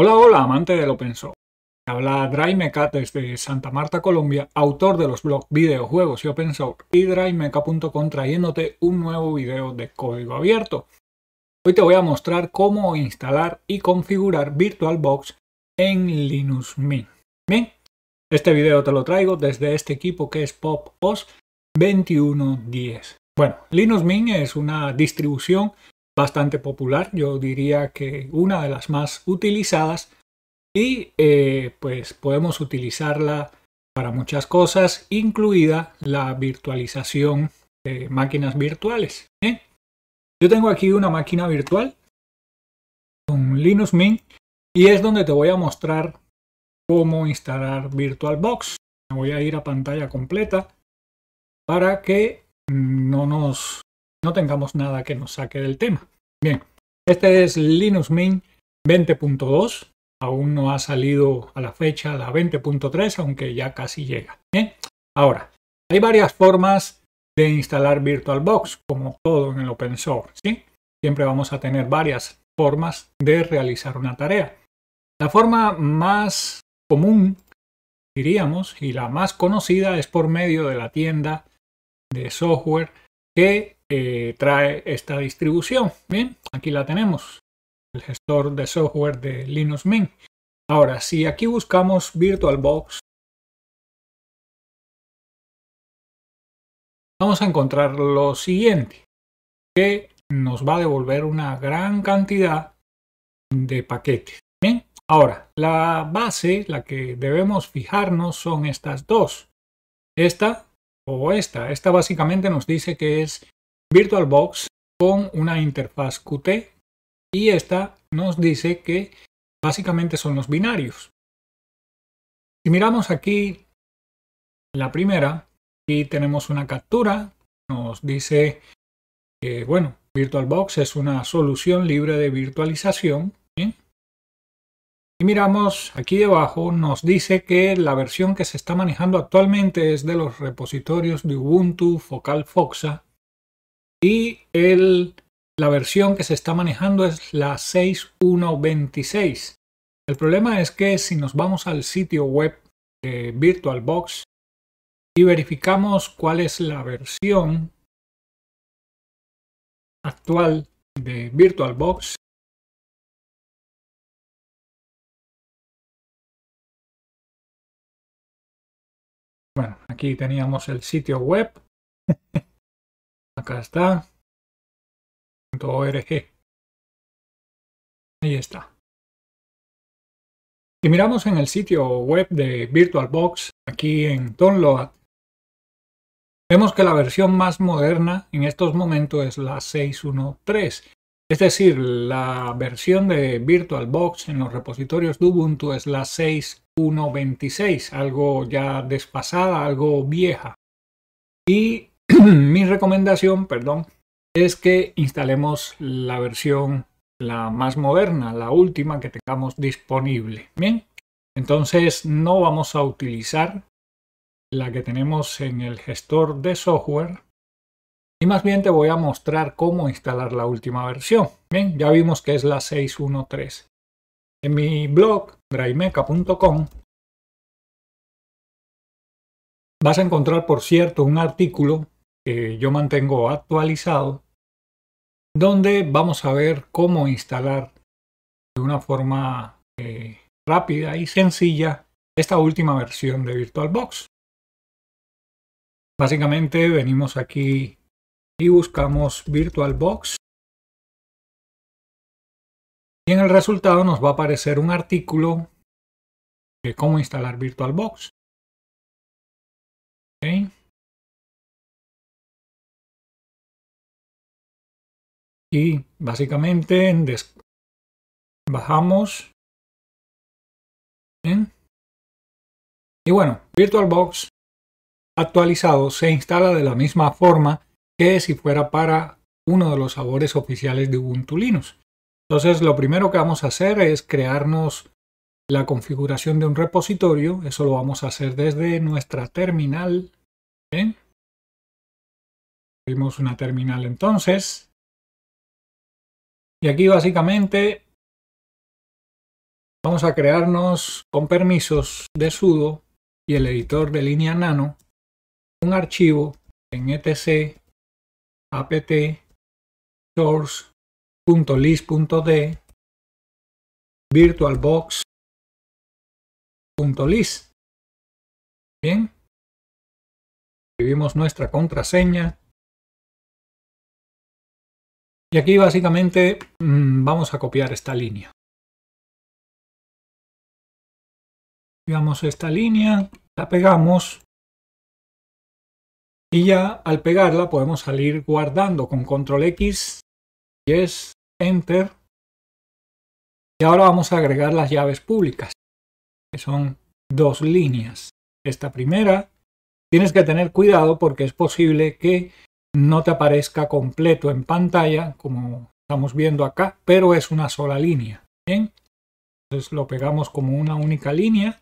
Hola, hola, amante del open source. Habla DryMeca desde Santa Marta, Colombia, autor de los blogs Videojuegos y Open Source y DryMeca.com trayéndote un nuevo video de código abierto. Hoy te voy a mostrar cómo instalar y configurar VirtualBox en Linux Mint. Bien, este video te lo traigo desde este equipo que es PopOS 2110. Bueno, Linux Mint es una distribución bastante popular, yo diría que una de las más utilizadas y eh, pues podemos utilizarla para muchas cosas, incluida la virtualización de máquinas virtuales. ¿eh? Yo tengo aquí una máquina virtual con Linux Mint y es donde te voy a mostrar cómo instalar VirtualBox. Me voy a ir a pantalla completa para que no nos no tengamos nada que nos saque del tema. Bien, este es Linux Mint 20.2. Aún no ha salido a la fecha la 20.3, aunque ya casi llega. Bien, ¿eh? ahora, hay varias formas de instalar VirtualBox, como todo en el open source. Siempre vamos a tener varias formas de realizar una tarea. La forma más común, diríamos, y la más conocida es por medio de la tienda de software que eh, trae esta distribución. Bien, aquí la tenemos, el gestor de software de Linux Mint. Ahora, si aquí buscamos VirtualBox, vamos a encontrar lo siguiente, que nos va a devolver una gran cantidad de paquetes. Bien, ahora, la base, la que debemos fijarnos son estas dos. Esta o esta. Esta básicamente nos dice que es VirtualBox con una interfaz Qt y esta nos dice que básicamente son los binarios. Si miramos aquí la primera, aquí tenemos una captura, nos dice que, bueno, VirtualBox es una solución libre de virtualización. Y miramos aquí debajo, nos dice que la versión que se está manejando actualmente es de los repositorios de Ubuntu, Focal Foxa y la versión que se está manejando es la 6126. El problema es que si nos vamos al sitio web de VirtualBox y verificamos cuál es la versión actual de VirtualBox, Bueno, aquí teníamos el sitio web acá está. Ahí está. Si miramos en el sitio web de VirtualBox, aquí en Download, vemos que la versión más moderna en estos momentos es la 6.1.3. Es decir, la versión de VirtualBox en los repositorios de Ubuntu es la 6.1.26, algo ya despasada, algo vieja. Y mi recomendación, perdón, es que instalemos la versión la más moderna, la última que tengamos disponible. Bien, entonces no vamos a utilizar la que tenemos en el gestor de software y más bien te voy a mostrar cómo instalar la última versión. Bien, ya vimos que es la 6.1.3. En mi blog, drymeca.com vas a encontrar, por cierto, un artículo eh, yo mantengo actualizado, donde vamos a ver cómo instalar de una forma eh, rápida y sencilla esta última versión de VirtualBox. Básicamente venimos aquí y buscamos VirtualBox. Y en el resultado nos va a aparecer un artículo de cómo instalar VirtualBox. y básicamente bajamos. Y bueno, VirtualBox actualizado se instala de la misma forma que si fuera para uno de los sabores oficiales de Ubuntu Linux. Entonces lo primero que vamos a hacer es crearnos la configuración de un repositorio. Eso lo vamos a hacer desde nuestra terminal. Abrimos una terminal entonces. Y aquí básicamente vamos a crearnos con permisos de sudo y el editor de línea nano un archivo en etc apt source.list.d virtualbox.list. Bien. Escribimos nuestra contraseña y aquí básicamente mm, vamos a copiar esta línea. Copiamos esta línea, la pegamos y ya al pegarla podemos salir guardando con control X y es enter. Y ahora vamos a agregar las llaves públicas, que son dos líneas. Esta primera, tienes que tener cuidado porque es posible que no te aparezca completo en pantalla, como estamos viendo acá, pero es una sola línea. Bien, entonces lo pegamos como una única línea.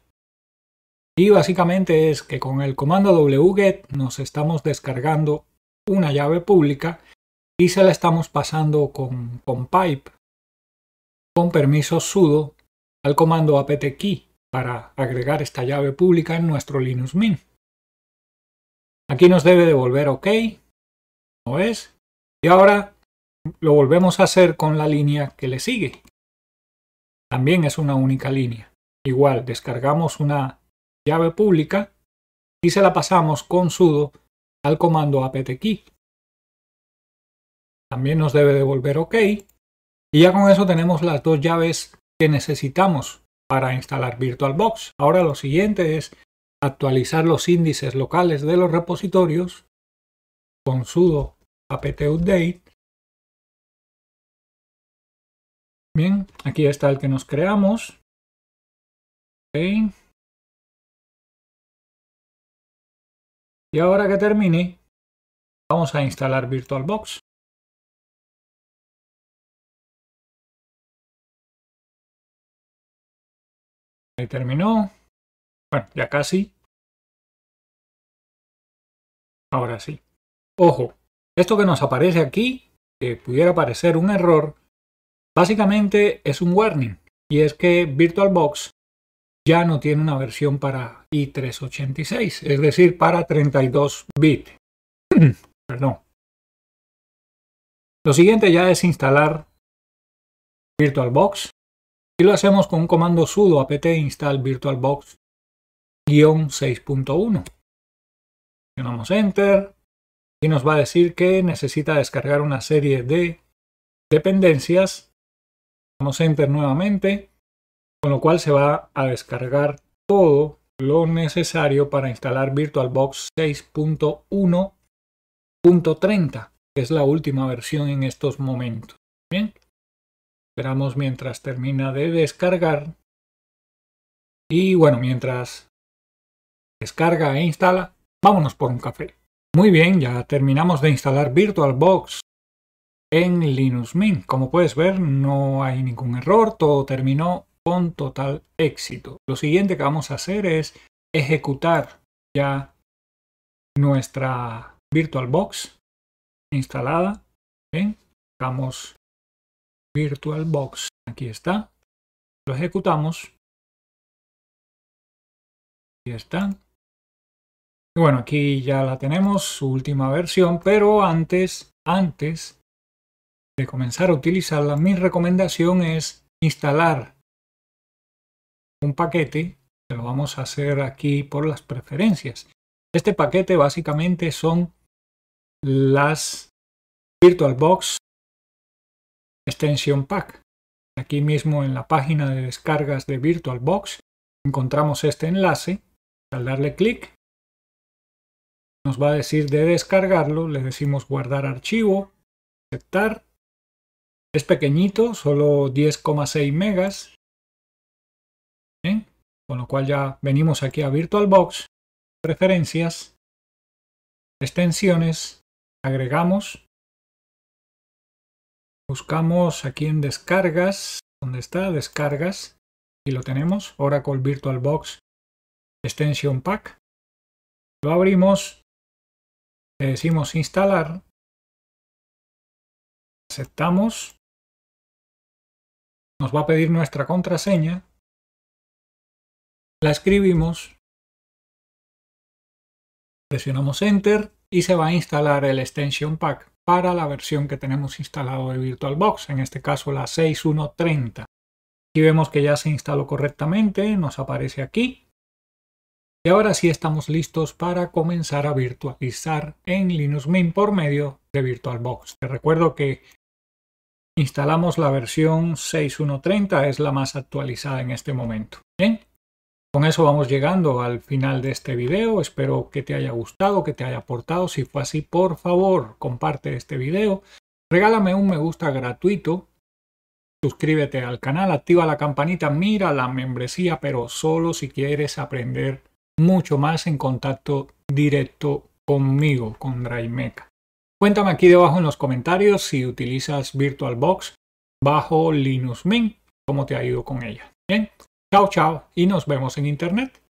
Y básicamente es que con el comando wget nos estamos descargando una llave pública y se la estamos pasando con, pipe, con permiso sudo, al comando apt-key para agregar esta llave pública en nuestro Linux Mint. Aquí nos debe devolver OK, es Y ahora lo volvemos a hacer con la línea que le sigue. También es una única línea. Igual, descargamos una llave pública y se la pasamos con sudo al comando apt-key También nos debe devolver OK. Y ya con eso tenemos las dos llaves que necesitamos para instalar VirtualBox. Ahora lo siguiente es actualizar los índices locales de los repositorios con sudo apt-update. Bien, aquí está el que nos creamos. Y ahora que termine, vamos a instalar VirtualBox. Ahí terminó. Bueno, ya casi. Ahora sí. Ojo, esto que nos aparece aquí, que pudiera parecer un error, básicamente es un warning. Y es que VirtualBox ya no tiene una versión para i386, es decir, para 32 bits. Perdón. Lo siguiente ya es instalar VirtualBox y lo hacemos con un comando sudo apt install VirtualBox-6.1. damos enter, y nos va a decir que necesita descargar una serie de dependencias. a Enter nuevamente, con lo cual se va a descargar todo lo necesario para instalar VirtualBox 6.1.30, que es la última versión en estos momentos. Bien, esperamos mientras termina de descargar. Y bueno, mientras descarga e instala, vámonos por un café. Muy bien, ya terminamos de instalar VirtualBox en Linux Mint. Como puedes ver, no hay ningún error, todo terminó con total éxito. Lo siguiente que vamos a hacer es ejecutar ya nuestra VirtualBox instalada. Bien, buscamos VirtualBox, aquí está. Lo ejecutamos. Aquí está bueno, aquí ya la tenemos, su última versión, pero antes, antes de comenzar a utilizarla, mi recomendación es instalar un paquete, que lo vamos a hacer aquí por las preferencias. Este paquete básicamente son las VirtualBox Extension Pack. Aquí mismo en la página de descargas de VirtualBox encontramos este enlace. Al darle clic nos va a decir de descargarlo, le decimos guardar archivo, aceptar. Es pequeñito, solo 10,6 megas. Con lo cual ya venimos aquí a VirtualBox, preferencias, extensiones, agregamos. Buscamos aquí en descargas, ¿Dónde está descargas, y lo tenemos, Oracle VirtualBox Extension Pack. Lo abrimos le decimos instalar. Aceptamos. Nos va a pedir nuestra contraseña. La escribimos. Presionamos Enter y se va a instalar el extension pack para la versión que tenemos instalado de VirtualBox, en este caso la 6.1.30. Aquí vemos que ya se instaló correctamente, nos aparece aquí. Y ahora sí estamos listos para comenzar a virtualizar en Linux Mint por medio de VirtualBox. Te recuerdo que instalamos la versión 6.1.30, es la más actualizada en este momento. Bien, con eso vamos llegando al final de este video. Espero que te haya gustado, que te haya aportado. Si fue así, por favor, comparte este video. Regálame un me gusta gratuito suscríbete al canal, activa la campanita, mira la membresía, pero solo si quieres aprender mucho más en contacto directo conmigo, con Raimeca. Cuéntame aquí debajo en los comentarios si utilizas VirtualBox bajo Linux Mint, cómo te ha ido con ella. Bien, chao chao y nos vemos en internet.